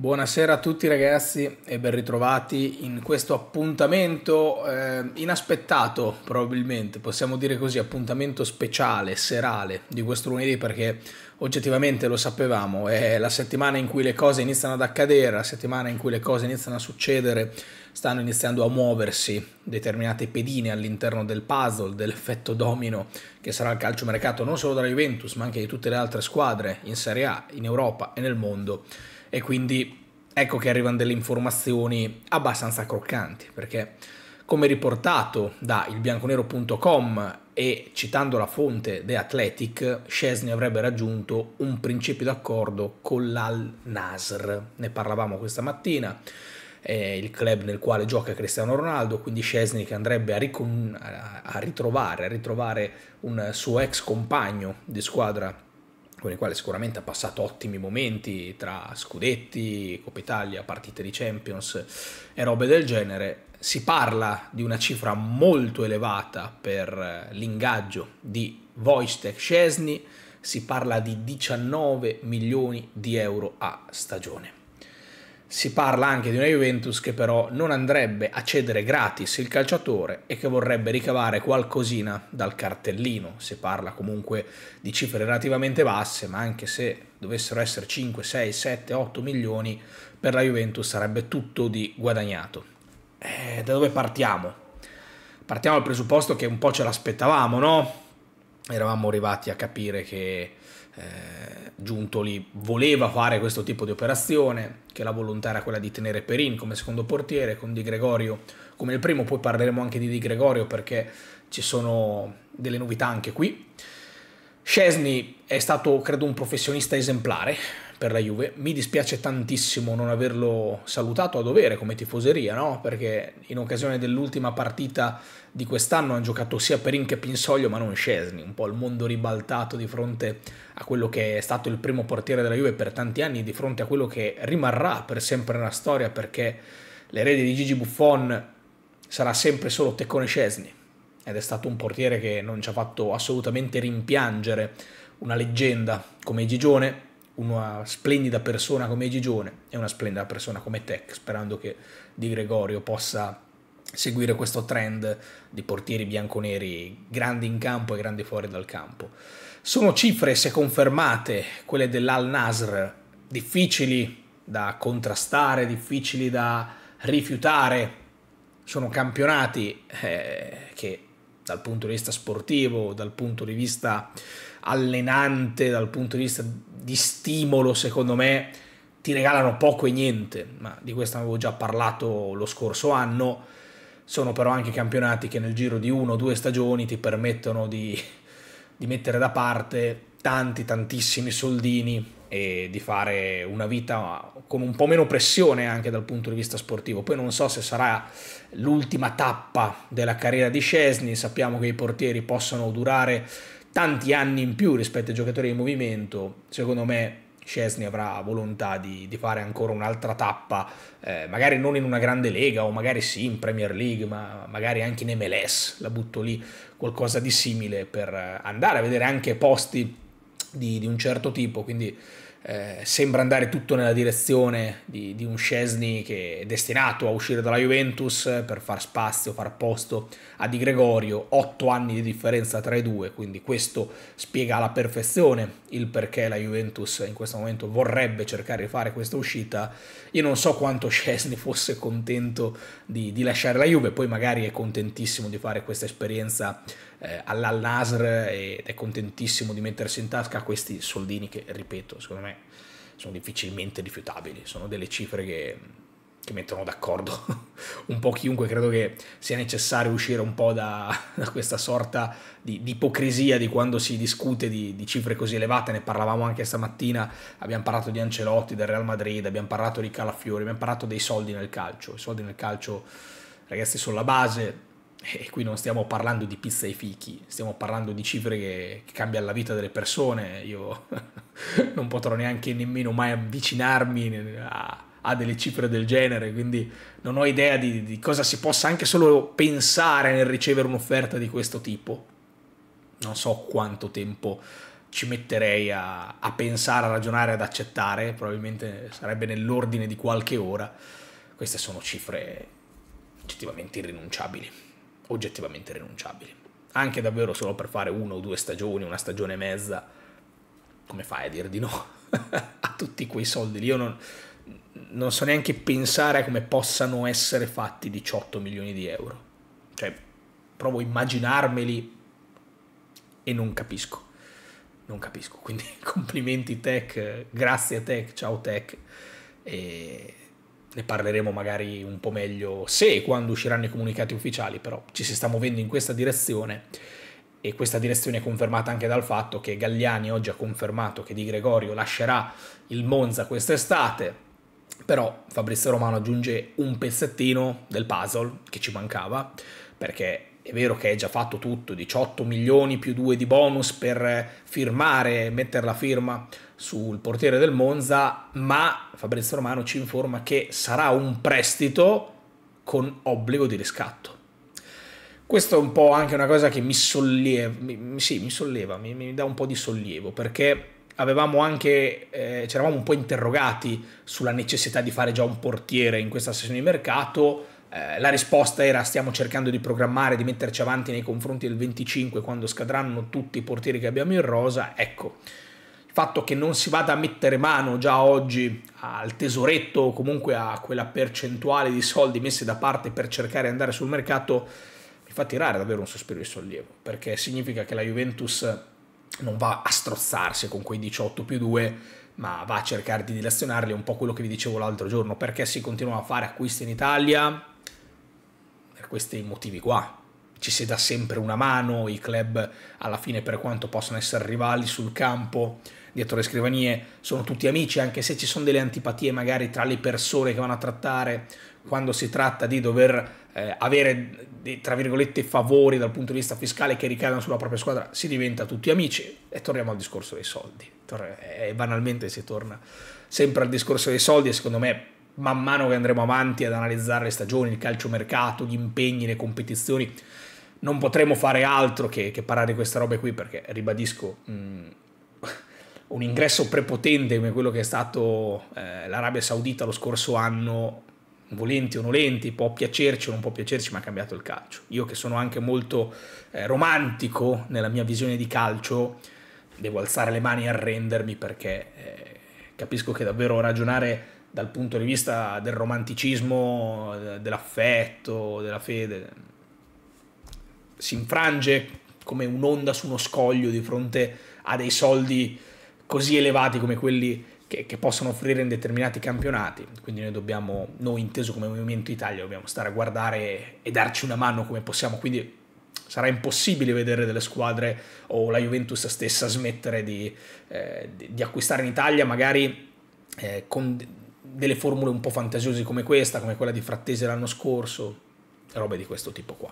Buonasera a tutti ragazzi e ben ritrovati in questo appuntamento eh, inaspettato probabilmente, possiamo dire così, appuntamento speciale, serale di questo lunedì perché oggettivamente lo sapevamo, è la settimana in cui le cose iniziano ad accadere, la settimana in cui le cose iniziano a succedere, stanno iniziando a muoversi determinate pedine all'interno del puzzle, dell'effetto domino che sarà il calcio mercato non solo della Juventus ma anche di tutte le altre squadre in Serie A, in Europa e nel mondo e quindi ecco che arrivano delle informazioni abbastanza croccanti, perché come riportato da ilbianconero.com e citando la fonte The Athletic, Scesni avrebbe raggiunto un principio d'accordo con l'Al-Nasr. Ne parlavamo questa mattina, eh, il club nel quale gioca Cristiano Ronaldo, quindi Scesni che andrebbe a, a, ritrovare, a ritrovare un suo ex compagno di squadra con il quale sicuramente ha passato ottimi momenti tra scudetti, Coppa Italia, partite di Champions e robe del genere. Si parla di una cifra molto elevata per eh, l'ingaggio di Wojtek Szczesny, si parla di 19 milioni di euro a stagione. Si parla anche di una Juventus che però non andrebbe a cedere gratis il calciatore e che vorrebbe ricavare qualcosina dal cartellino. Si parla comunque di cifre relativamente basse, ma anche se dovessero essere 5, 6, 7, 8 milioni, per la Juventus sarebbe tutto di guadagnato. Eh, da dove partiamo? Partiamo dal presupposto che un po' ce l'aspettavamo, no? Eravamo arrivati a capire che eh, Giuntoli voleva fare questo tipo di operazione, che la volontà era quella di tenere Perin come secondo portiere, con Di Gregorio come il primo, poi parleremo anche di Di Gregorio perché ci sono delle novità anche qui. Scesni è stato, credo, un professionista esemplare, per la Juve. Mi dispiace tantissimo non averlo salutato a dovere come tifoseria, no? perché in occasione dell'ultima partita di quest'anno hanno giocato sia Perin che Pinsoglio, ma non Scesni, un po' il mondo ribaltato di fronte a quello che è stato il primo portiere della Juve per tanti anni, di fronte a quello che rimarrà per sempre nella storia, perché l'erede di Gigi Buffon sarà sempre solo Teccone Scesni ed è stato un portiere che non ci ha fatto assolutamente rimpiangere una leggenda come Gigione una splendida persona come Gigione e una splendida persona come Tech, sperando che Di Gregorio possa seguire questo trend di portieri bianconeri grandi in campo e grandi fuori dal campo. Sono cifre, se confermate, quelle dell'Al Nasr, difficili da contrastare, difficili da rifiutare. Sono campionati eh, che dal punto di vista sportivo, dal punto di vista allenante, dal punto di vista di stimolo, secondo me ti regalano poco e niente, ma di questo avevo già parlato lo scorso anno. Sono però anche campionati che nel giro di uno o due stagioni ti permettono di, di mettere da parte tanti, tantissimi soldini e di fare una vita con un po' meno pressione anche dal punto di vista sportivo. Poi non so se sarà l'ultima tappa della carriera di Scesni, sappiamo che i portieri possono durare tanti anni in più rispetto ai giocatori di movimento, secondo me Scesni avrà volontà di, di fare ancora un'altra tappa, eh, magari non in una grande lega o magari sì in Premier League, ma magari anche in MLS, la butto lì, qualcosa di simile per andare a vedere anche posti di, di un certo tipo, quindi eh, sembra andare tutto nella direzione di, di, un Scesni che è destinato a uscire dalla Juventus per far spazio, far posto a Di Gregorio, 8 anni di differenza tra i due, quindi questo spiega alla perfezione il perché la Juventus in questo momento vorrebbe cercare di fare questa uscita. Io non so quanto Scesni fosse contento di, di lasciare la Juve, poi magari è contentissimo di fare questa esperienza eh, all'Al Nasr ed è contentissimo di mettersi in tasca questi soldini che, ripeto, secondo me sono difficilmente rifiutabili, sono delle cifre che, che mettono d'accordo un po' chiunque, credo che sia necessario uscire un po' da, da questa sorta di, di, ipocrisia di quando si discute di, di, cifre così elevate, ne parlavamo anche stamattina, abbiamo parlato di Ancelotti, del Real Madrid, abbiamo parlato di Calafiori, abbiamo parlato dei soldi nel calcio, i soldi nel calcio ragazzi sono la base, e qui non stiamo parlando di pizza e fichi, stiamo parlando di cifre che, che cambiano la vita delle persone, io non potrò neanche nemmeno mai avvicinarmi a, a, delle cifre del genere, quindi non ho idea di, di cosa si possa anche solo pensare nel ricevere un'offerta di questo tipo. Non so quanto tempo ci metterei a, a pensare, a ragionare, ad accettare, probabilmente sarebbe nell'ordine di qualche ora. Queste sono cifre oggettivamente irrinunciabili oggettivamente rinunciabili. Anche davvero solo per fare una o due stagioni, una stagione e mezza, come fai a dire di no a tutti quei soldi lì? Io non, non so neanche pensare a come possano essere fatti 18 milioni di euro. Cioè, provo a immaginarmeli e non capisco. Non capisco. Quindi complimenti Tech, grazie a Tech, ciao Tech. E ne parleremo magari un po' meglio se e quando usciranno i comunicati ufficiali, però ci si sta muovendo in questa direzione e questa direzione è confermata anche dal fatto che Galliani oggi ha confermato che Di Gregorio lascerà il Monza quest'estate, però Fabrizio Romano aggiunge un pezzettino del puzzle che ci mancava, perché è vero che è già fatto tutto, 18 milioni più 2 di bonus per firmare, mettere la firma sul portiere del Monza, ma Fabrizio Romano ci informa che sarà un prestito con obbligo di riscatto. Questo è un po' anche una cosa che mi solleva, mi, sì, mi, solleva, mi, mi dà un po' di sollievo, perché avevamo anche, eh, ci eravamo un po' interrogati sulla necessità di fare già un portiere in questa sessione di mercato, eh, la risposta era stiamo cercando di programmare, di metterci avanti nei confronti del 25 quando scadranno tutti i portieri che abbiamo in rosa, ecco, fatto che non si vada a mettere mano già oggi al tesoretto o comunque a quella percentuale di soldi messi da parte per cercare di andare sul mercato mi fa tirare davvero un sospiro di sollievo perché significa che la Juventus non va a strozzarsi con quei 18 più 2 ma va a cercare di dilazionarli un po' quello che vi dicevo l'altro giorno perché si continua a fare acquisti in Italia per questi motivi qua ci si dà sempre una mano, i club alla fine per quanto possano essere rivali sul campo, dietro le scrivanie, sono tutti amici, anche se ci sono delle antipatie magari tra le persone che vanno a trattare, quando si tratta di dover eh, avere, tra virgolette, favori dal punto di vista fiscale che ricadano sulla propria squadra, si diventa tutti amici e torniamo al discorso dei soldi. Eh, e banalmente si torna sempre al discorso dei soldi e secondo me man mano che andremo avanti ad analizzare le stagioni, il calciomercato, gli impegni, le competizioni, non potremo fare altro che, che parlare di queste robe qui perché, ribadisco, mh, mm, un ingresso prepotente come quello che è stato eh, l'Arabia Saudita lo scorso anno, volenti o nolenti, può piacerci o non può piacerci, ma ha cambiato il calcio. Io che sono anche molto eh, romantico nella mia visione di calcio, devo alzare le mani e arrendermi perché eh, capisco che davvero ragionare dal punto di vista del romanticismo, eh, dell'affetto, della fede, si infrange come un'onda su uno scoglio di fronte a dei soldi così elevati come quelli che, che, possono offrire in determinati campionati. Quindi noi dobbiamo, noi inteso come Movimento Italia, dobbiamo stare a guardare e darci una mano come possiamo. Quindi sarà impossibile vedere delle squadre o la Juventus stessa smettere di, eh, di acquistare in Italia, magari eh, con delle formule un po' fantasiose come questa, come quella di Frattesi l'anno scorso, robe di questo tipo qua.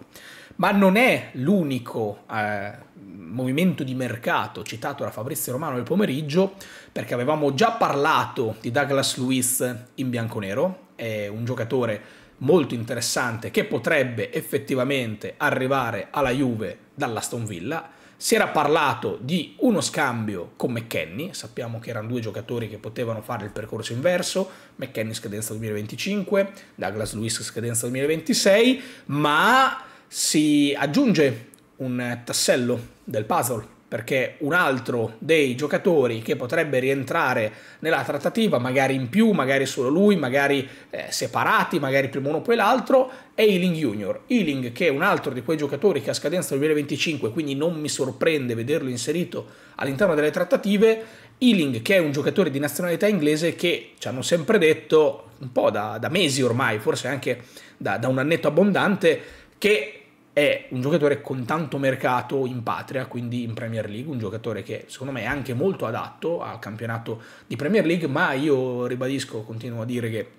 Ma non è l'unico eh, movimento di mercato citato da Fabrizio Romano nel pomeriggio, perché avevamo già parlato di Douglas Lewis in bianconero, è un giocatore molto interessante che potrebbe effettivamente arrivare alla Juve dalla Villa. Si era parlato di uno scambio con McKenny, sappiamo che erano due giocatori che potevano fare il percorso inverso, McKenny scadenza 2025, Douglas Lewis scadenza 2026, ma si aggiunge un tassello del puzzle perché un altro dei giocatori che potrebbe rientrare nella trattativa, magari in più, magari solo lui, magari eh, separati, magari prima uno poi l'altro, è Ealing Junior. Ealing che è un altro di quei giocatori che ha scadenza 2025, quindi non mi sorprende vederlo inserito all'interno delle trattative. Ealing che è un giocatore di nazionalità inglese che ci hanno sempre detto, un po' da, da mesi ormai, forse anche da, da un annetto abbondante, che è un giocatore con tanto mercato in patria, quindi in Premier League, un giocatore che secondo me è anche molto adatto al campionato di Premier League, ma io ribadisco, continuo a dire che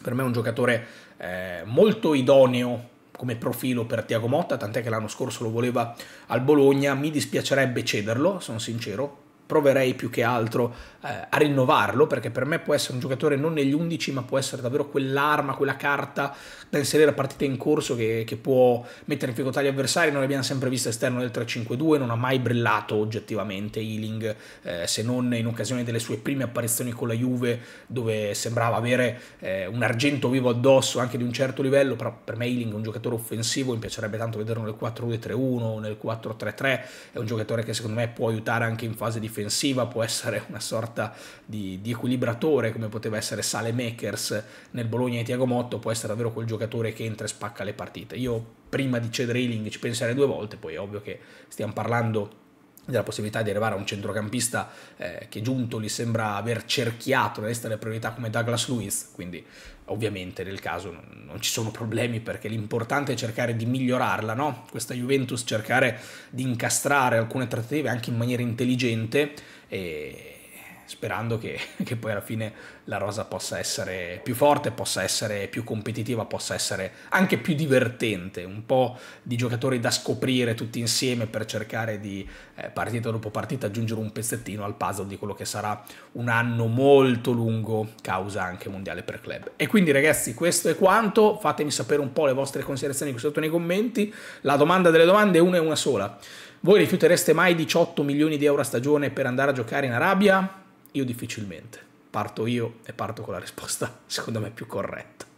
per me è un giocatore eh, molto idoneo come profilo per Tiago Motta, tant'è che l'anno scorso lo voleva al Bologna, mi dispiacerebbe cederlo, sono sincero, proverei più che altro eh, a rinnovarlo, perché per me può essere un giocatore non negli 11, ma può essere davvero quell'arma, quella carta da inserire a partita in corso che, che può mettere in difficoltà gli avversari. Non abbiamo sempre visto esterno del 3-5-2, non ha mai brillato oggettivamente Ealing, eh, se non in occasione delle sue prime apparizioni con la Juve, dove sembrava avere eh, un argento vivo addosso anche di un certo livello, però per me Ealing è un giocatore offensivo, mi piacerebbe tanto vederlo nel 4-2-3-1, nel 4-3-3, è un giocatore che secondo me può aiutare anche in fase difensiva offensiva può essere una sorta di, di equilibratore come poteva essere Sale Makers nel Bologna e Tiago Motto, può essere davvero quel giocatore che entra e spacca le partite. Io prima di cedere Ealing ci penserei due volte, poi è ovvio che stiamo parlando della possibilità di arrivare a un centrocampista eh, che giunto gli sembra aver cerchiato la lista delle priorità come Douglas Lewis, quindi ovviamente nel caso non, non ci sono problemi perché l'importante è cercare di migliorarla, no? questa Juventus cercare di incastrare alcune trattative anche in maniera intelligente e, sperando che, che, poi alla fine la rosa possa essere più forte, possa essere più competitiva, possa essere anche più divertente, un po' di giocatori da scoprire tutti insieme per cercare di eh, partita dopo partita aggiungere un pezzettino al puzzle di quello che sarà un anno molto lungo causa anche mondiale per club. E quindi ragazzi questo è quanto, fatemi sapere un po' le vostre considerazioni qui sotto nei commenti, la domanda delle domande è una e una sola. Voi rifiutereste mai 18 milioni di euro a stagione per andare a giocare in Arabia? Io difficilmente. Parto io e parto con la risposta, secondo me, più corretta.